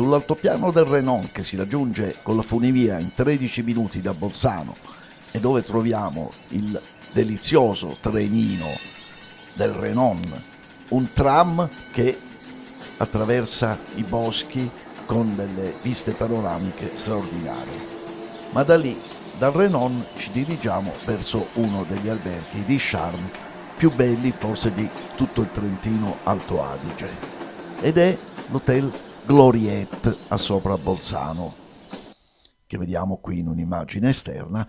Sull'altopiano del Renon che si raggiunge con la funivia in 13 minuti da Bolzano e dove troviamo il delizioso trenino del Renon, un tram che attraversa i boschi con delle viste panoramiche straordinarie. Ma da lì, dal Renon, ci dirigiamo verso uno degli alberghi di Charme più belli forse di tutto il Trentino Alto Adige ed è l'Hotel Gloriette a sopra Bolzano, che vediamo qui in un'immagine esterna,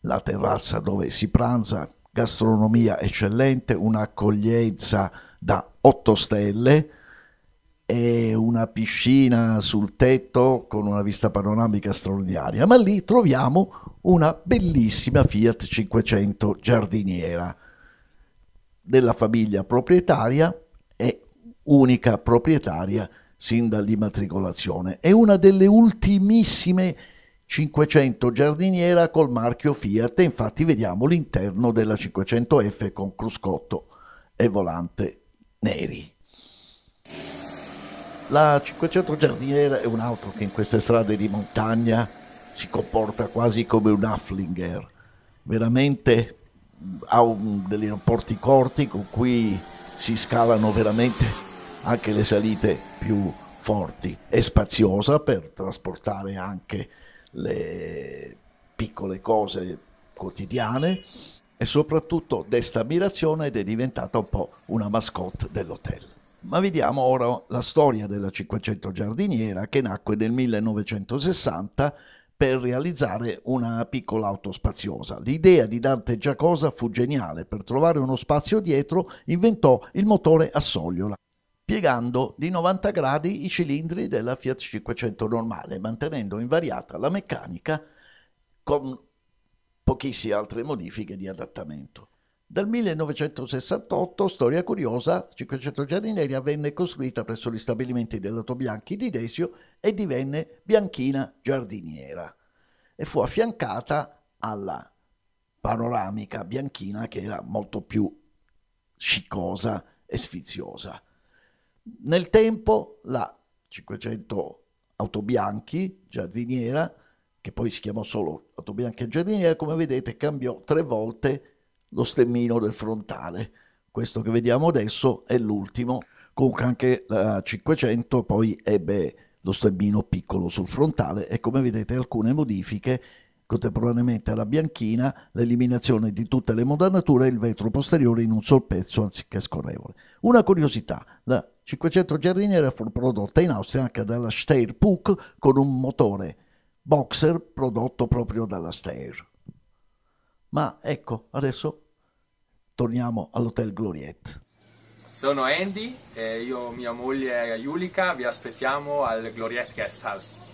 la terrazza dove si pranza, gastronomia eccellente, un'accoglienza da 8 stelle e una piscina sul tetto con una vista panoramica straordinaria, ma lì troviamo una bellissima Fiat 500 giardiniera della famiglia proprietaria e unica proprietaria sin dall'immatricolazione. È una delle ultimissime 500 giardiniera col marchio Fiat e infatti vediamo l'interno della 500F con cruscotto e volante neri. La 500 giardiniera è un'auto che in queste strade di montagna si comporta quasi come un Afflinger, veramente ha un, degli rapporti corti con cui si scalano veramente anche le salite più forti e spaziosa per trasportare anche le piccole cose quotidiane e soprattutto desta ammirazione ed è diventata un po' una mascotte dell'hotel. Ma vediamo ora la storia della 500 giardiniera che nacque nel 1960 per realizzare una piccola auto spaziosa. L'idea di Dante Giacosa fu geniale, per trovare uno spazio dietro inventò il motore a sogliola piegando di 90 gradi i cilindri della Fiat 500 normale, mantenendo invariata la meccanica con pochissime altre modifiche di adattamento. Dal 1968, storia curiosa, 500 Giardinera venne costruita presso gli stabilimenti della Bianchi di Desio e divenne Bianchina Giardiniera e fu affiancata alla panoramica Bianchina che era molto più sciccosa e sfiziosa. Nel tempo la 500 Autobianchi, giardiniera, che poi si chiamò solo Autobianchi giardiniera, come vedete cambiò tre volte lo stemmino del frontale. Questo che vediamo adesso è l'ultimo. Comunque anche la 500 poi ebbe lo stemmino piccolo sul frontale e come vedete alcune modifiche contemporaneamente alla bianchina, l'eliminazione di tutte le modanature e il vetro posteriore in un sol pezzo anziché scorrevole. Una curiosità, la 500 giardiniere fu prodotta in Austria anche dalla Steyr Puck con un motore boxer prodotto proprio dalla Steyr. Ma ecco, adesso torniamo all'Hotel Gloriette. Sono Andy, e io mia moglie Julika vi aspettiamo al Gloriette Guest House.